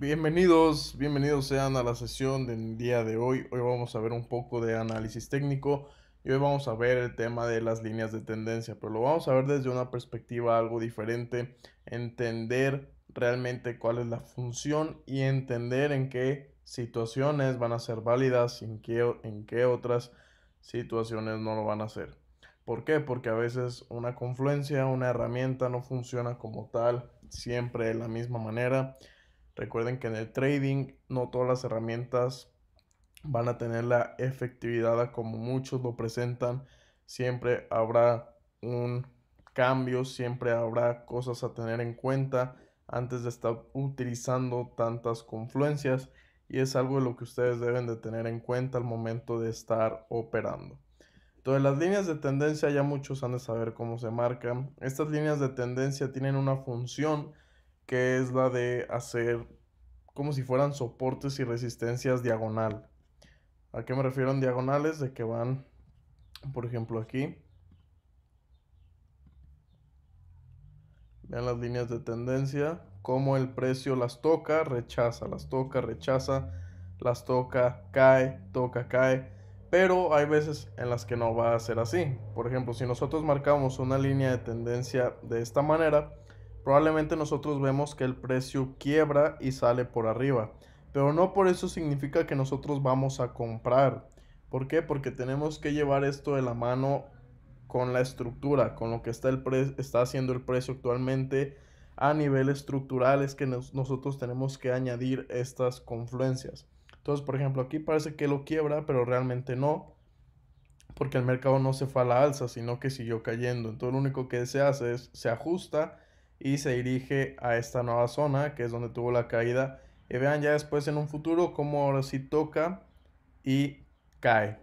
Bienvenidos, bienvenidos sean a la sesión del día de hoy. Hoy vamos a ver un poco de análisis técnico y hoy vamos a ver el tema de las líneas de tendencia, pero lo vamos a ver desde una perspectiva algo diferente, entender realmente cuál es la función y entender en qué situaciones van a ser válidas y en qué, en qué otras situaciones no lo van a ser. ¿Por qué? Porque a veces una confluencia, una herramienta no funciona como tal, siempre de la misma manera Recuerden que en el trading no todas las herramientas van a tener la efectividad como muchos lo presentan. Siempre habrá un cambio, siempre habrá cosas a tener en cuenta antes de estar utilizando tantas confluencias y es algo de lo que ustedes deben de tener en cuenta al momento de estar operando. Entonces las líneas de tendencia ya muchos han de saber cómo se marcan. Estas líneas de tendencia tienen una función que es la de hacer como si fueran soportes y resistencias diagonal. ¿A qué me refiero en diagonales? De que van, por ejemplo, aquí. Vean las líneas de tendencia, como el precio las toca, rechaza, las toca, rechaza, las toca, cae, toca, cae. Pero hay veces en las que no va a ser así. Por ejemplo, si nosotros marcamos una línea de tendencia de esta manera, probablemente nosotros vemos que el precio quiebra y sale por arriba. Pero no por eso significa que nosotros vamos a comprar. ¿Por qué? Porque tenemos que llevar esto de la mano con la estructura, con lo que está, el está haciendo el precio actualmente a nivel estructural es que nosotros tenemos que añadir estas confluencias. Entonces, por ejemplo, aquí parece que lo quiebra, pero realmente no, porque el mercado no se fue a la alza, sino que siguió cayendo. Entonces, lo único que se hace es se ajusta y se dirige a esta nueva zona que es donde tuvo la caída. Y vean ya después en un futuro cómo ahora sí toca y cae.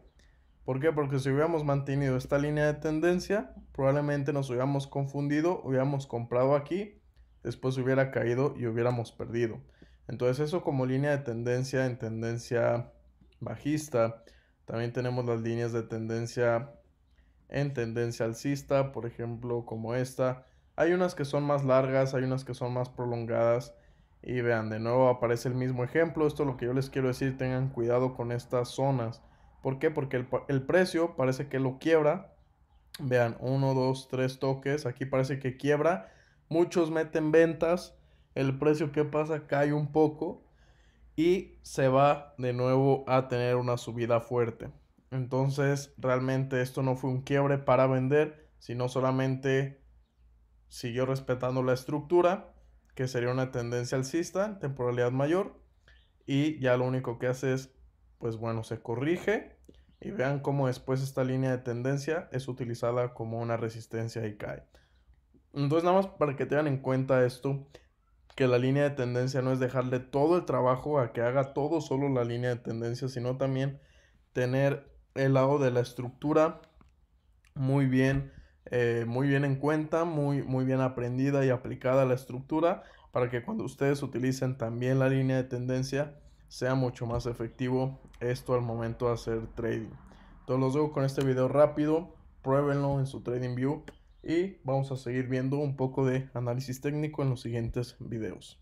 ¿Por qué? Porque si hubiéramos mantenido esta línea de tendencia, probablemente nos hubiéramos confundido, hubiéramos comprado aquí, después hubiera caído y hubiéramos perdido. Entonces eso como línea de tendencia en tendencia bajista. También tenemos las líneas de tendencia en tendencia alcista, por ejemplo, como esta hay unas que son más largas, hay unas que son más prolongadas. Y vean, de nuevo aparece el mismo ejemplo. Esto es lo que yo les quiero decir, tengan cuidado con estas zonas. ¿Por qué? Porque el, precio parece que lo quiebra. Vean, uno, dos, tres toques. Aquí parece que quiebra. Muchos meten ventas. El precio que pasa cae un poco. Y se va de nuevo a tener una subida fuerte. Entonces, realmente esto no fue un quiebre para vender, sino solamente siguió respetando la estructura, que sería una tendencia alcista, temporalidad mayor, y ya lo único que hace es, pues bueno, se corrige y vean cómo después esta línea de tendencia es utilizada como una resistencia y cae. Entonces nada más para que tengan en cuenta esto, que la línea de tendencia no es dejarle todo el trabajo a que haga todo solo la línea de tendencia, sino también tener el lado de la estructura muy bien eh, muy bien en cuenta, muy, muy bien aprendida y aplicada la estructura para que cuando ustedes utilicen también la línea de tendencia sea mucho más efectivo esto al momento de hacer trading. Entonces los dejo con este video rápido, pruébenlo en su trading view y vamos a seguir viendo un poco de análisis técnico en los siguientes videos.